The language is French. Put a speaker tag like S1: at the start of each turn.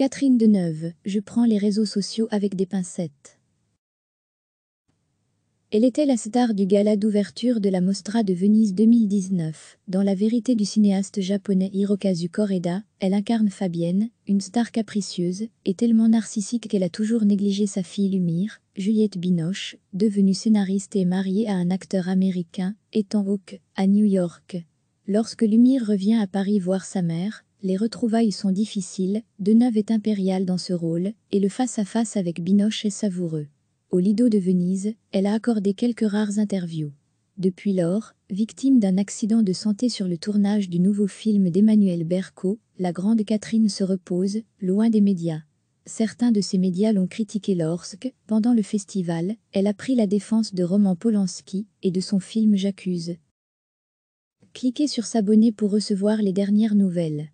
S1: Catherine Deneuve, je prends les réseaux sociaux avec des pincettes. Elle était la star du gala d'ouverture de la Mostra de Venise 2019. Dans La vérité du cinéaste japonais Hirokazu Koreda, elle incarne Fabienne, une star capricieuse et tellement narcissique qu'elle a toujours négligé sa fille Lumire, Juliette Binoche, devenue scénariste et mariée à un acteur américain, étant Hawke, à New York. Lorsque Lumire revient à Paris voir sa mère, les retrouvailles sont difficiles, Deneuve est impériale dans ce rôle, et le face-à-face avec Binoche est savoureux. Au Lido de Venise, elle a accordé quelques rares interviews. Depuis lors, victime d'un accident de santé sur le tournage du nouveau film d'Emmanuel Berco, la grande Catherine se repose, loin des médias. Certains de ces médias l'ont critiquée lorsque, pendant le festival, elle a pris la défense de Roman Polanski et de son film J'accuse. Cliquez sur s'abonner pour recevoir les dernières nouvelles.